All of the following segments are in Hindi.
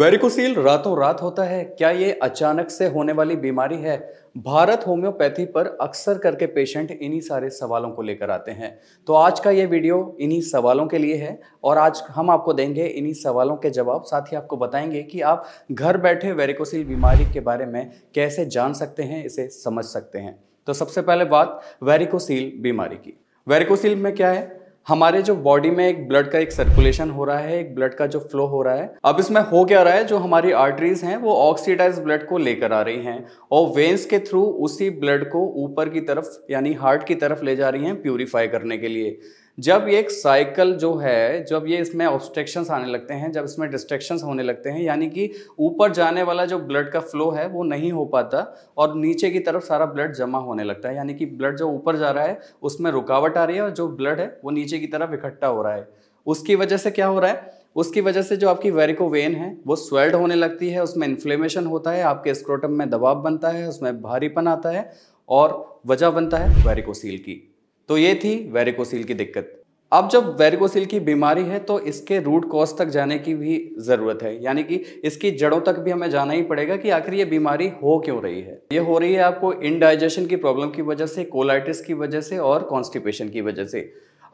वेरिकोसील रातों रात होता है क्या ये अचानक से होने वाली बीमारी है भारत होम्योपैथी पर अक्सर करके पेशेंट इन्हीं सारे सवालों को लेकर आते हैं तो आज का ये वीडियो इन्हीं सवालों के लिए है और आज हम आपको देंगे इन्हीं सवालों के जवाब साथ ही आपको बताएंगे कि आप घर बैठे वेरिकोसील बीमारी के बारे में कैसे जान सकते हैं इसे समझ सकते हैं तो सबसे पहले बात वेरिकोसील बीमारी की वेरिकोसील में क्या है हमारे जो बॉडी में एक ब्लड का एक सर्कुलेशन हो रहा है एक ब्लड का जो फ्लो हो रहा है अब इसमें हो क्या रहा है जो हमारी आर्टरीज हैं वो ऑक्सीडाइज ब्लड को लेकर आ रही हैं और वेंस के थ्रू उसी ब्लड को ऊपर की तरफ यानी हार्ट की तरफ ले जा रही हैं प्यूरीफाई करने के लिए जब ये एक साइकिल जो है जब ये इसमें ऑब्स्ट्रक्शंस आने लगते हैं जब इसमें डिस्ट्रक्शंस होने लगते हैं यानी कि ऊपर जाने वाला जो ब्लड का फ्लो है वो नहीं हो पाता और नीचे की तरफ सारा ब्लड जमा होने लगता है यानी कि ब्लड जो ऊपर जा रहा है उसमें रुकावट आ रही है और जो ब्लड है वो नीचे की तरफ इकट्ठा हो रहा है उसकी वजह से क्या हो रहा है उसकी वजह से जो आपकी वेरिकोवेन है वो स्वेल्ड होने लगती है उसमें इन्फ्लेमेशन होता है आपके स्क्रोटम में दबाव बनता है उसमें भारीपन आता है और वजह बनता है वेरिकोसील की तो ये थी वेरिकोसील की दिक्कत अब जब वेरिकोसिल की बीमारी है तो इसके रूट कॉज तक जाने की भी ज़रूरत है यानी कि इसकी जड़ों तक भी हमें जाना ही पड़ेगा कि आखिर ये बीमारी हो क्यों रही है ये हो रही है आपको इनडाइजेशन की प्रॉब्लम की वजह से कोलाइटिस की वजह से और कॉन्स्टिपेशन की वजह से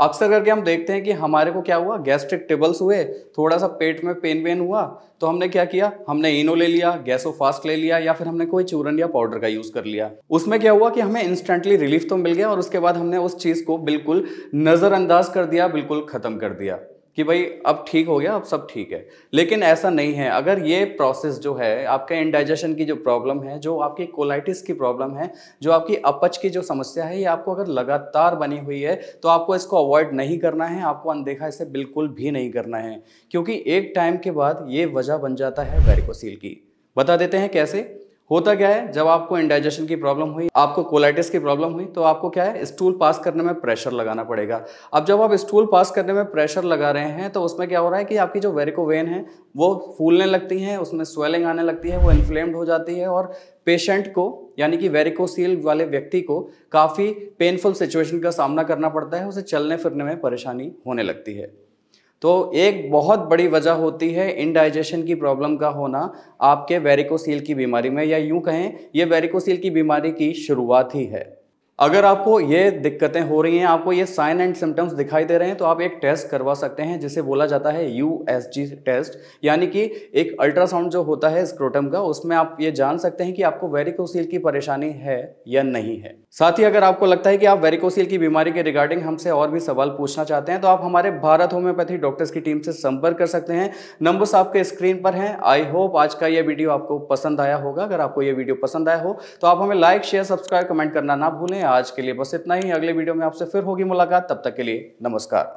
अक्सर करके हम देखते हैं कि हमारे को क्या हुआ गैस्ट्रिक टेबल्स हुए थोड़ा सा पेट में पेन वेन हुआ तो हमने क्या किया हमने इनो ले लिया गैसो फास्ट ले लिया या फिर हमने कोई चूरन या पाउडर का यूज़ कर लिया उसमें क्या हुआ कि हमें इंस्टेंटली रिलीफ तो मिल गया और उसके बाद हमने उस चीज़ को बिल्कुल नज़रअंदाज कर दिया बिल्कुल ख़त्म कर दिया कि भाई अब ठीक हो गया अब सब ठीक है लेकिन ऐसा नहीं है अगर ये प्रोसेस जो है आपके इंडाइजेशन की जो प्रॉब्लम है जो आपकी कोलाइटिस की प्रॉब्लम है जो आपकी अपच की जो समस्या है ये आपको अगर लगातार बनी हुई है तो आपको इसको अवॉइड नहीं करना है आपको अनदेखा इसे बिल्कुल भी नहीं करना है क्योंकि एक टाइम के बाद ये वजह बन जाता है वेरिकोसील की बता देते हैं कैसे होता क्या है जब आपको इंडाइजेशन की प्रॉब्लम हुई आपको कोलाइटिस की प्रॉब्लम हुई तो आपको क्या है स्टूल पास करने में प्रेशर लगाना पड़ेगा अब जब आप स्टूल पास करने में प्रेशर लगा रहे हैं तो उसमें क्या हो रहा है कि आपकी जो वेरिकोवेन है वो फूलने लगती हैं उसमें स्वेलिंग आने लगती है वो इन्फ्लेम्ड हो जाती है और पेशेंट को यानी कि वेरिकोसील वाले व्यक्ति को काफ़ी पेनफुल सिचुएशन का सामना करना पड़ता है उसे चलने फिरने में परेशानी होने लगती है तो एक बहुत बड़ी वजह होती है इनडाइजेशन की प्रॉब्लम का होना आपके वेरिकोसील की बीमारी में या यूं कहें यह वेरिकोसील की बीमारी की शुरुआत ही है अगर आपको ये दिक्कतें हो रही हैं आपको ये साइन एंड सिम्टम्स दिखाई दे रहे हैं तो आप एक टेस्ट करवा सकते हैं जिसे बोला जाता है यू टेस्ट यानी कि एक अल्ट्रासाउंड जो होता है स्क्रोटम का उसमें आप ये जान सकते हैं कि आपको वेरिकोसील की परेशानी है या नहीं है साथ ही अगर आपको लगता है कि आप वेरिकोसील की बीमारी के रिगार्डिंग हमसे और भी सवाल पूछना चाहते हैं तो आप हमारे भारत होम्योपैथी डॉक्टर्स की टीम से संपर्क कर सकते हैं नंबर्स आपके स्क्रीन पर हैं आई होप आज का ये वीडियो आपको पसंद आया होगा अगर आपको यह वीडियो पसंद आया हो तो आप हमें लाइक शेयर सब्सक्राइब कमेंट करना ना भूलें आज के लिए बस इतना ही अगले वीडियो में आपसे फिर होगी मुलाकात तब तक के लिए नमस्कार